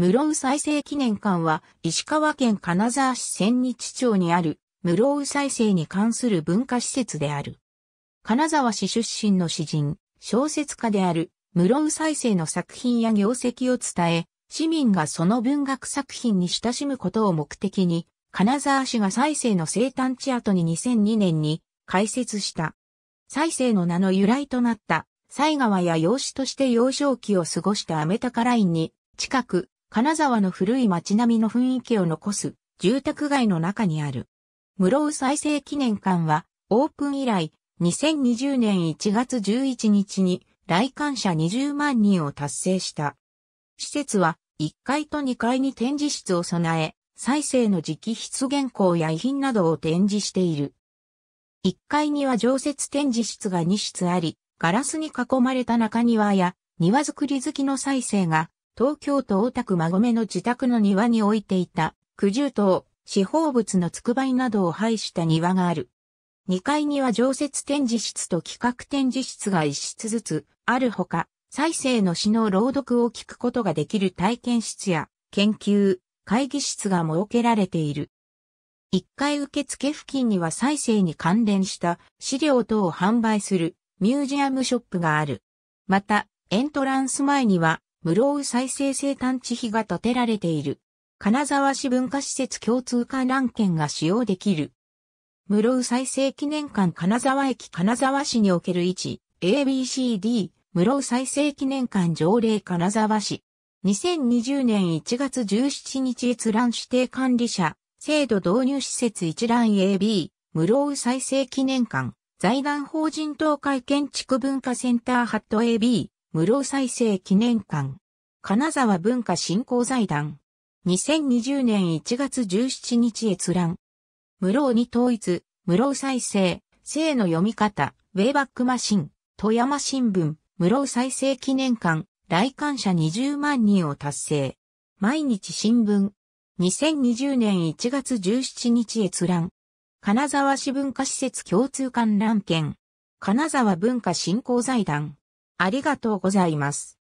室生再生記念館は、石川県金沢市千日町にある、室生再生に関する文化施設である。金沢市出身の詩人、小説家である、室生再生の作品や業績を伝え、市民がその文学作品に親しむことを目的に、金沢市が再生の生誕地跡に2002年に開設した。再生の名の由来となった、西川や養子として幼少期を過ごしたアメタカラインに、近く、金沢の古い街並みの雰囲気を残す住宅街の中にある。室生再生記念館はオープン以来2020年1月11日に来館者20万人を達成した。施設は1階と2階に展示室を備え、再生の直筆原稿や遺品などを展示している。1階には常設展示室が2室あり、ガラスに囲まれた中庭や庭作り好きの再生が東京都大田区馬込の自宅の庭に置いていた、九十島、四方物のつくばいなどを配した庭がある。二階には常設展示室と企画展示室が一室ずつあるほか、再生の詩の朗読を聞くことができる体験室や研究、会議室が設けられている。一階受付付近には再生に関連した資料等を販売するミュージアムショップがある。また、エントランス前には室生再生生誕地碑が建てられている。金沢市文化施設共通観覧券が使用できる。室生再生記念館金沢駅金沢市における位置、ABCD、室生再生記念館条例金沢市。2020年1月17日閲覧指定管理者、制度導入施設一覧 AB、室生再生記念館、財団法人東海建築文化センターハット AB、室再生記念館、金沢文化振興財団、2020年1月17日閲覧、室尾に統一、室再生、生の読み方、ウェイバックマシン、富山新聞、室尾再生記念館、来館者20万人を達成。毎日新聞、2020年1月17日閲覧、金沢市文化施設共通観覧券、金沢文化振興財団。ありがとうございます。